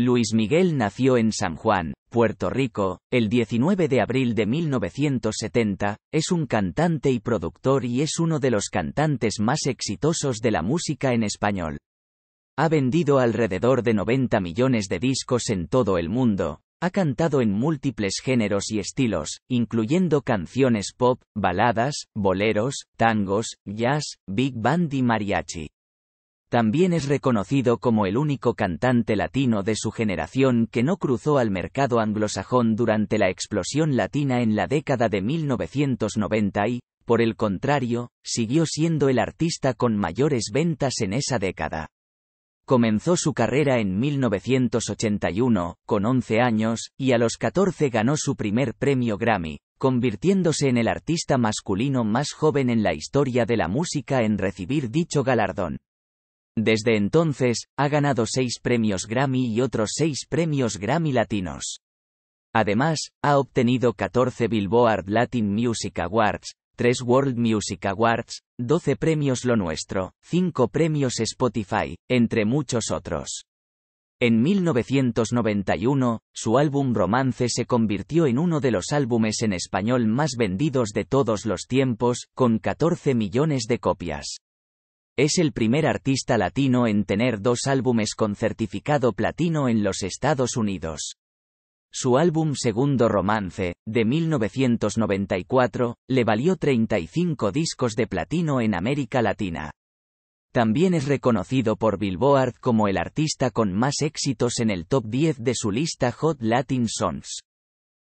Luis Miguel nació en San Juan, Puerto Rico, el 19 de abril de 1970, es un cantante y productor y es uno de los cantantes más exitosos de la música en español. Ha vendido alrededor de 90 millones de discos en todo el mundo, ha cantado en múltiples géneros y estilos, incluyendo canciones pop, baladas, boleros, tangos, jazz, big band y mariachi. También es reconocido como el único cantante latino de su generación que no cruzó al mercado anglosajón durante la explosión latina en la década de 1990 y, por el contrario, siguió siendo el artista con mayores ventas en esa década. Comenzó su carrera en 1981, con 11 años, y a los 14 ganó su primer premio Grammy, convirtiéndose en el artista masculino más joven en la historia de la música en recibir dicho galardón. Desde entonces, ha ganado seis premios Grammy y otros seis premios Grammy latinos. Además, ha obtenido 14 Billboard Latin Music Awards, 3 World Music Awards, 12 premios Lo Nuestro, 5 premios Spotify, entre muchos otros. En 1991, su álbum Romance se convirtió en uno de los álbumes en español más vendidos de todos los tiempos, con 14 millones de copias. Es el primer artista latino en tener dos álbumes con certificado platino en los Estados Unidos. Su álbum Segundo Romance, de 1994, le valió 35 discos de platino en América Latina. También es reconocido por Billboard como el artista con más éxitos en el top 10 de su lista Hot Latin Songs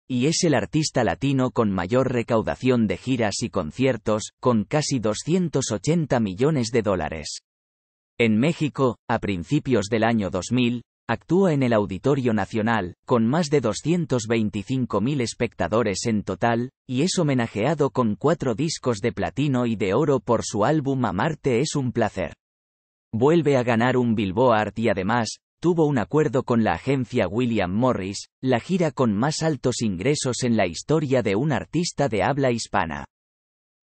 y es el artista latino con mayor recaudación de giras y conciertos, con casi 280 millones de dólares. En México, a principios del año 2000, actúa en el Auditorio Nacional, con más de mil espectadores en total, y es homenajeado con cuatro discos de platino y de oro por su álbum Amarte es un placer. Vuelve a ganar un Billboard y además, tuvo un acuerdo con la agencia William Morris, la gira con más altos ingresos en la historia de un artista de habla hispana.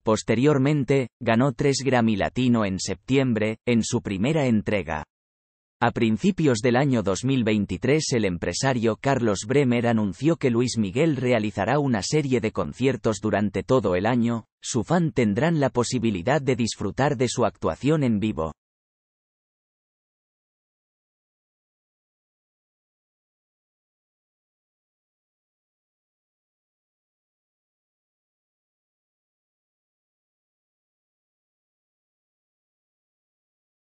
Posteriormente, ganó tres Grammy Latino en septiembre, en su primera entrega. A principios del año 2023 el empresario Carlos Bremer anunció que Luis Miguel realizará una serie de conciertos durante todo el año, su fan tendrán la posibilidad de disfrutar de su actuación en vivo.